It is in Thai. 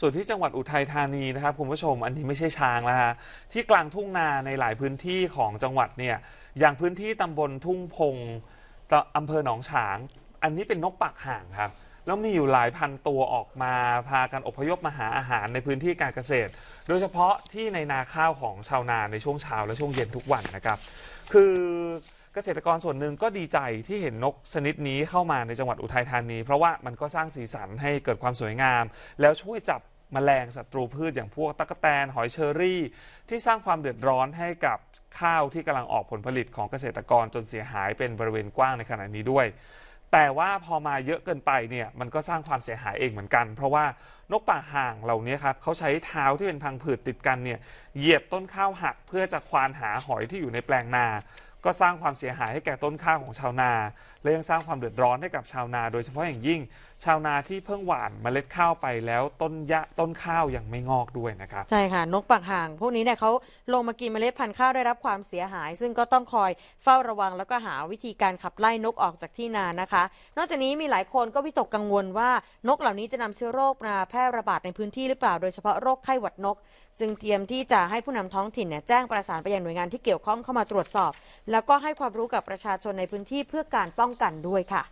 ส่วนที่จังหวัดอุทัยธานีนะครับคุณผู้ชม อันนี้ไม่ใช่ช้างแล้วฮะที่กลางทุ่งนาในหลายพื้นที่ของจังหวัดเนี่ยอย่างพื้นที่ตำบลทุ่งพงอำเภอหนองฉาง อันนี้เป็นนกปักห่างครับ แล้วมีอยู่หลายพันตัวออกมาพากันอพยพมาหาอาหารในพื้นที่การเกษตร โดยเฉพาะที่ในนาข้าวของชาวนาในช่วงเช้าและช่วงเย็นทุกวันนะครับ คือเกษตรกรส่วนหนึ่งก็ดีใจที่เห็นนกชนิดนี้เข้ามาในจังหวัดอุทัยธานีเพราะว่ามันก็สร้างสีสันให้เกิดความสวยงาม แล้วช่วยจับมแมลงศัตรูพืชอย่างพวกตะกแตนหอยเชอรี่ ที่สร้างความเดือดร้อนให้กับข้าวที่กำลังออกผลผลิตของเกษตรกรจนเสียหายเป็นบริเวณกว้างในขณะนี้ด้วย แต่ว่าพอมาเยอะเกินไปเนี่ยมันก็สร้างความเสียหายเองเหมือนกัน เพราะว่านกป่าห่างเหล่านี้ครับเขาใช้เท้าที่เป็นพังผืดติดกันเนี่ยเหยียบต้นข้าวหักเพื่อจะควานหาหอยที่อยู่ในแปลงนาก็สร้างความเสียหายให้แก่ต้นข้าวของชาวนา และยังสร้างความเดือดร้อนให้กับชาวนาโดยเฉพาะอย่างยิ่งชาวนาที่เพิ่งหว่านเมล็ดข้าวไปแล้วต้นยะต้นข้าวยังไม่งอกด้วยนะครับ ใช่ค่ะนกปากห่างพวกนี้เนี่ยเขาลงมากินเมล็ดพันธุ์ข้าวได้รับความเสียหายซึ่งก็ต้องคอยเฝ้าระวังแล้วก็หาวิธีการขับไล่นกออกจากที่นานะคะ นอกจากนี้มีหลายคนก็วิตกกังวลว่านกเหล่านี้จะนำเชื้อโรคมาแพร่ระบาดในพื้นที่หรือเปล่าโดยเฉพาะโรคไข้หวัดนก จึงเตรียมที่จะให้ผู้นำท้องถิ่นเนี่ยแจ้งประสานไปยังหน่วยงานที่เกี่ยวข้องเข้ามาตรวจสอบแล้วก็ให้ความรู้กับประชาชนในพื้นที่เพื่อการป้องกันด้วยค่ะ